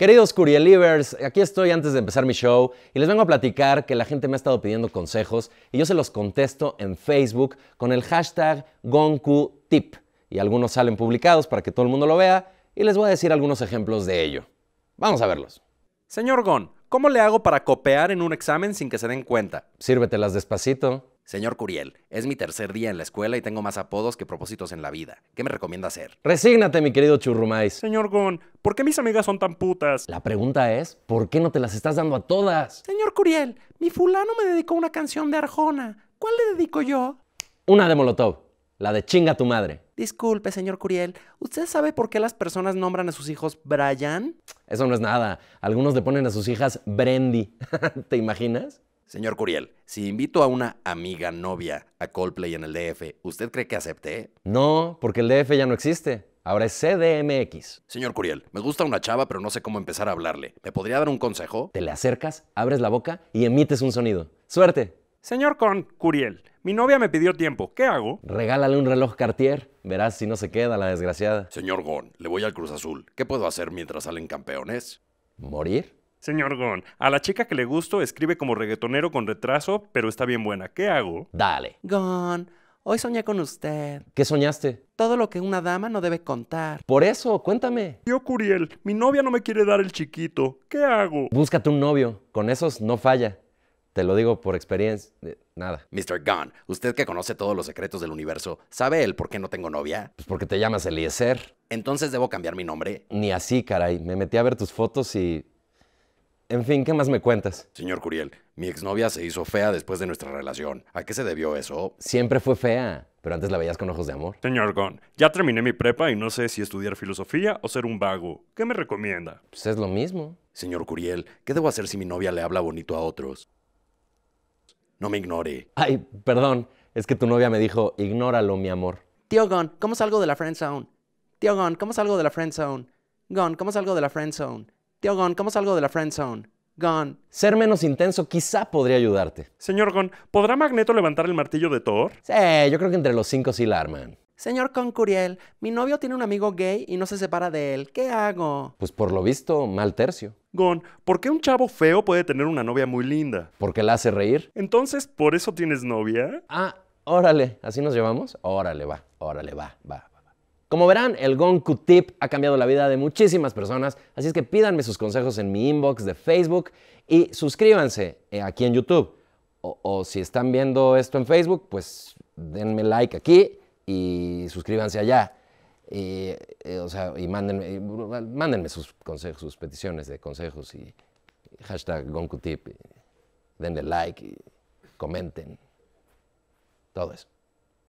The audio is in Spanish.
Queridos Curielivers, aquí estoy antes de empezar mi show y les vengo a platicar que la gente me ha estado pidiendo consejos y yo se los contesto en Facebook con el hashtag GonkuTip. Y algunos salen publicados para que todo el mundo lo vea y les voy a decir algunos ejemplos de ello. Vamos a verlos. Señor Gon, ¿cómo le hago para copiar en un examen sin que se den cuenta? Sírvetelas despacito. Señor Curiel, es mi tercer día en la escuela y tengo más apodos que propósitos en la vida. ¿Qué me recomienda hacer? Resígnate, mi querido Churrumais. Señor Gon, ¿por qué mis amigas son tan putas? La pregunta es, ¿por qué no te las estás dando a todas? Señor Curiel, mi fulano me dedicó una canción de Arjona. ¿Cuál le dedico yo? Una de Molotov, la de chinga tu madre. Disculpe, señor Curiel, ¿usted sabe por qué las personas nombran a sus hijos Brian? Eso no es nada. Algunos le ponen a sus hijas Brandy. ¿Te imaginas? Señor Curiel, si invito a una amiga novia a Coldplay en el DF, ¿usted cree que acepte? No, porque el DF ya no existe. Ahora es CDMX. Señor Curiel, me gusta una chava, pero no sé cómo empezar a hablarle. ¿Me podría dar un consejo? Te le acercas, abres la boca y emites un sonido. ¡Suerte! Señor Con Curiel, mi novia me pidió tiempo. ¿Qué hago? Regálale un reloj Cartier. Verás si no se queda la desgraciada. Señor Gon, le voy al Cruz Azul. ¿Qué puedo hacer mientras salen campeones? ¿Morir? Señor Gon, a la chica que le gusto escribe como reggaetonero con retraso, pero está bien buena. ¿Qué hago? Dale. Gon, hoy soñé con usted. ¿Qué soñaste? Todo lo que una dama no debe contar. Por eso, cuéntame. Yo, Curiel, mi novia no me quiere dar el chiquito. ¿Qué hago? Búscate un novio. Con esos no falla. Te lo digo por experiencia. Eh, nada. Mr. Gunn, usted que conoce todos los secretos del universo, ¿sabe el por qué no tengo novia? Pues porque te llamas Eliezer. Entonces debo cambiar mi nombre. Ni así, caray. Me metí a ver tus fotos y en fin, ¿qué más me cuentas? Señor Curiel, mi exnovia se hizo fea después de nuestra relación. ¿A qué se debió eso? Siempre fue fea, pero antes la veías con ojos de amor. Señor Gon, ya terminé mi prepa y no sé si estudiar filosofía o ser un vago. ¿Qué me recomienda? Pues es lo mismo. Señor Curiel, ¿qué debo hacer si mi novia le habla bonito a otros? No me ignore. Ay, perdón. Es que tu novia me dijo, ignóralo, mi amor. Tío Gon, ¿cómo salgo de la friend zone? Tío Gon, ¿cómo salgo de la friend zone? Gon, ¿cómo salgo de la friend zone? Tío Gon, ¿cómo salgo de la friend zone? Gon. Ser menos intenso quizá podría ayudarte. Señor Gon, ¿podrá Magneto levantar el martillo de Thor? Sí, yo creo que entre los cinco sí la arman. Señor Concuriel, mi novio tiene un amigo gay y no se separa de él. ¿Qué hago? Pues por lo visto, mal tercio. Gon, ¿por qué un chavo feo puede tener una novia muy linda? Porque la hace reír. Entonces, ¿por eso tienes novia? Ah, órale, ¿así nos llevamos? Órale, va, órale, va, va, como verán, el gonku tip ha cambiado la vida de muchísimas personas, así es que pídanme sus consejos en mi inbox de Facebook y suscríbanse eh, aquí en YouTube. O, si están viendo esto en Facebook, pues denme like aquí y suscríbanse allá. Y, eh, o sea, y mándenme, sus consejos, sus peticiones de consejos y hashtag GonkuTip. Denle like y comenten. Todo eso.